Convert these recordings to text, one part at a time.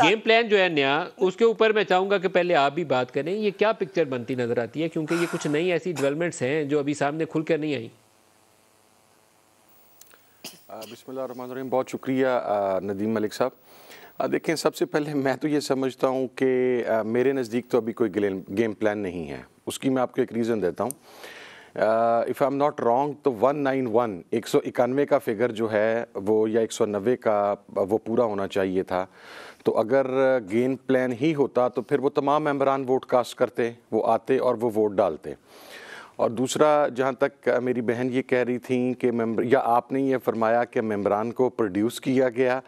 game plan जो है नया उसके ऊपर मैं चाहूंगा कि पहले आप भी बात करें ये क्या पिक्चर बनती नजर आती है क्योंकि ये कुछ नई ऐसी डेवलपमेंट्स हैं जो अभी सामने खुल कर नहीं आई बिस्मिल्लाह बहुत शुक्रिया नदीम मलिक साहब देखें सबसे पहले मैं तो ये समझता हूँ कि मेरे नज़दीक तो अभी कोई गेम प्लान नहीं है उसकी मैं आपको एक रीज़न देता हूँ if I am not wrong तो 191 191 का फिगर जो है वो या 190 का वो पूरा होना चाहिए था तो अगर गेम uh, प्लान ही होता तो फिर वो तमाम मम्बरान वोट कास्ट करते वो आते और वो वोट डालते और दूसरा जहाँ तक मेरी बहन ये कह रही थी कि मेम्बर या आपने ये फरमाया कि मेम्बरान को प्रोड्यूस किया गया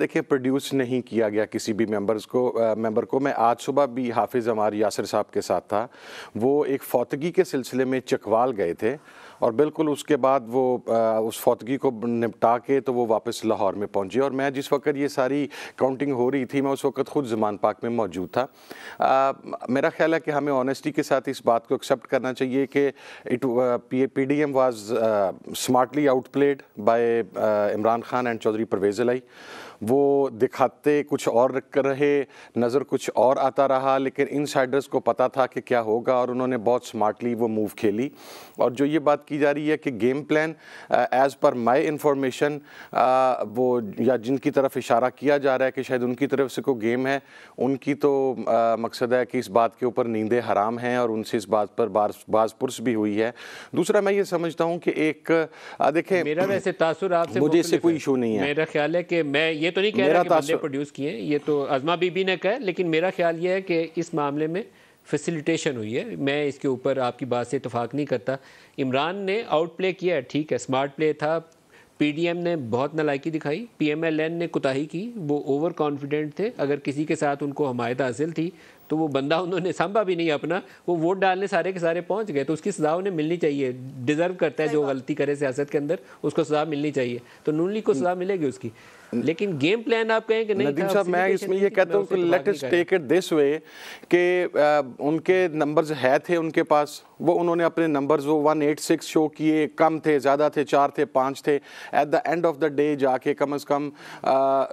देखें प्रोड्यूस नहीं किया गया किसी भी मेम्बर्स को मेम्बर को मैं आज सुबह भी हाफिज़ हमार यासर साहब के साथ था वो एक फौतगी के सिलसिले में चकवाल गए थे और बिल्कुल उसके बाद वो उस फौतगी को निपटा के तो वो वापस लाहौर में पहुंची और मैं जिस वक्त ये सारी काउंटिंग हो रही थी मैं उस वक्त ख़ुद जमान पाक में मौजूद था आ, मेरा ख्याल है कि हमें ऑनेस्टी के साथ इस बात को एक्सेप्ट करना चाहिए कि it P D M was smartly outplayed by Imran Khan and Chaudhry Pervez Elahi वो दिखाते कुछ और रख रहे नज़र कुछ और आता रहा लेकिन इन को पता था कि क्या होगा और उन्होंने बहुत स्मार्टली वो मूव खेली और जो ये बात की जा रही है कि game plan as per my information वो या जिनकी तरफ इशारा किया जा रहा है कि शायद उनकी तरफ से कोई गेम है उनकी तो आ, uh, मकसद है कि इस बात के ऊपर नींदें हराम हैं और उनसे इस बात पर बाज बाजपुरस भी हुई है दूसरा मैं ये समझता हूँ कि एक uh, देखें मेरा वैसे तासुर आपसे मुझे इससे कोई इशू नहीं है मेरा ख्याल है कि मैं ये तो नहीं कह रहा कि प्रोड्यूस किए ये तो अजमा बीबी ने कहा लेकिन मेरा ख्याल ये है कि इस मामले में फैसिलिटेशन हुई है मैं इसके ऊपर आपकी बात से इतफाक़ नहीं करता इमरान ने आउट प्ले किया है ठीक है स्मार्ट प्ले था पीडीएम ने बहुत नलायकी दिखाई पीएमएलएन ने कुताही की वो ओवर कॉन्फिडेंट थे अगर किसी के साथ उनको हमायत हासिल थी तो वो बंदा उन्होंने संभा भी नहीं अपना वो वोट डालने सारे के सारे पहुंच गए तो उसकी सजा उन्हें मिलनी चाहिए डिजर्व करता है जो गलती करे सियासत के अंदर उसको सजा मिलनी चाहिए तो नून लीग को सजा मिलेगी उसकी लेकिन गेम प्लान आप कहें कि नहीं साहब मैं इसमें ये कहता हूँ कि लेट इस टेक इट दिस वे कि उनके नंबर्स है थे उनके पास वो उन्होंने अपने नंबर्स वो 186 शो किए कम थे ज़्यादा थे चार थे पाँच थे at the end of the day जाके कम अज़ कम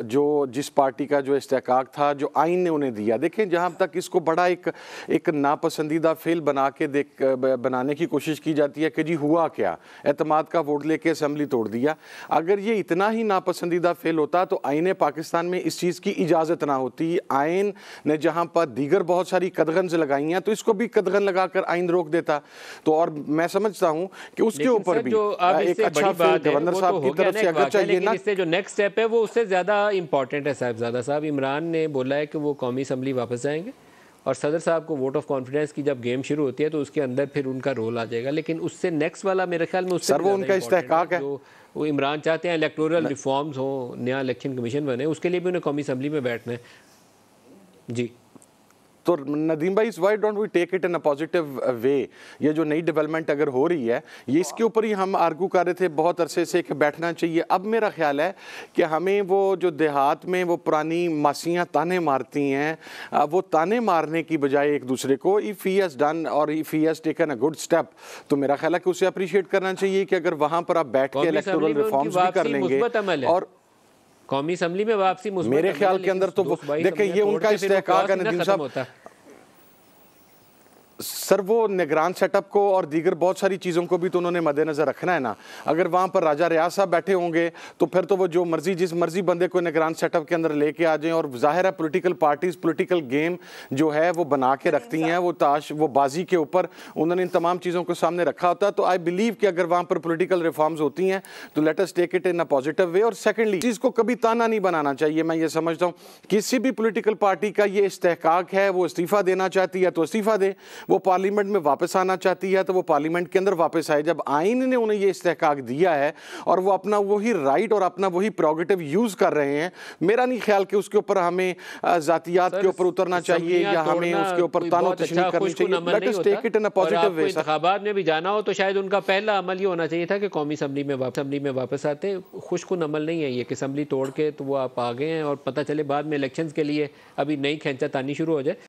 जो जिस पार्टी का जो इस्तेकाक था जो आइन ने उन्हें दिया देखें जहाँ तक इसको बड़ा एक एक नापसंदीदा फेल बना के देख बनाने की कोशिश की जाती है कि जी हुआ क्या अतमाद का वोट लेके असम्बली तोड़ दिया अगर ये इतना ही नापसंदीदा फेल होता होता तो आइन पाकिस्तान में इस चीज़ की इजाज़त ना होती आइन ने जहाँ पर दीगर बहुत सारी कदगन से लगाई हैं तो इसको भी कदगन लगा कर आइन रोक देता तो और मैं समझता हूँ कि उसके ऊपर भी एक अच्छा गवर्नर साहब तो की तरफ से अगर चाहिए ना इससे जो नेक्स्ट स्टेप है वो उससे ज़्यादा इंपॉर्टेंट है साहबजादा साहब इमरान ने बोला है कि वो कौमी असम्बली वापस जाएंगे और सदर साहब को वोट ऑफ कॉन्फिडेंस की जब गेम शुरू होती है तो उसके अंदर फिर उनका रोल आ जाएगा लेकिन उससे नेक्स्ट वाला मेरे ख्याल में उससे उनका इस्तेकाक है जो वो इमरान चाहते हैं इलेक्टोरल रिफॉर्म्स हो नया इलेक्शन कमीशन बने उसके लिए भी उन्हें कौमी असम्बली में बैठना है जी तो नदीम भाई why don't we take it in a positive way ये जो नई डेवलपमेंट अगर हो रही है ये इसके ऊपर ही हम आर्गू कर रहे थे बहुत अरसे से कि बैठना चाहिए अब मेरा ख्याल है कि हमें वो जो देहात में वो पुरानी मासियाँ ताने मारती हैं uh, वो ताने मारने की बजाय एक दूसरे को इफ़ ही हैज़ डन और if he has taken a good step तो मेरा ख्याल है कि उसे अप्रिशिएट करना चाहिए कि अगर वहाँ पर आप बैठ के इलेक्टोरल रिफॉर्म्स भी कर लेंगे और कौमी असम्बली में वापसी मेरे ख्याल के अंदर तो देखिए ये उनका नदीम साहब सर वो निगरान सेटअप को और दीगर बहुत सारी चीज़ों को भी तो उन्होंने मद्देनज़र रखना है ना अगर वहाँ पर राजा रियाज साहब बैठे होंगे तो फिर तो वो जो मर्जी जिस मर्जी बंदे को निगरान सेटअप के अंदर लेके आ जाएँ और ज़ाहिर है पोलिटिकल पार्टीज़ पोलिटिकल गेम जो है वो बना के रखती हैं वो ताश वो बाजी के ऊपर उन्होंने इन तमाम चीज़ों को सामने रखा होता है तो आई बिलीव कि अगर वहाँ पर पोलिटिकल रिफॉर्म्स होती हैं तो let us take it in a positive way और सेकेंडली चीज़ को कभी ताना नहीं बनाना चाहिए मैं ये समझता हूँ किसी भी पोलिटिकल पार्टी का ये इस्तेक है वो इस्तीफ़ा देना चाहती है तो इस्तीफ़ा दे वो पार्लियामेंट पार्लियामेंट में वापस आना चाहती है तो वो पार्लियामेंट के अंदर वापस आए जब आइन ने उन्हें ये इस्तेकाक दिया है और वो अपना वही राइट और अपना वही प्रोगेटिव यूज़ कर रहे हैं मेरा नहीं ख्याल कि उसके ऊपर हमें ज़ातियात के ऊपर उतरना चाहिए या हमें उसके ऊपर अच्छा में भी जाना हो तो शायद उनका पहला अमल ये होना चाहिए था कि कौमी असम्बली में असम्बली में वापस आते खुशकुन अमल नहीं है ये कि असम्बली तोड़ के तो वो आप आ गए हैं और पता चले बाद में इलेक्शन के लिए अभी नई खेचा तानी शुरू हो जाए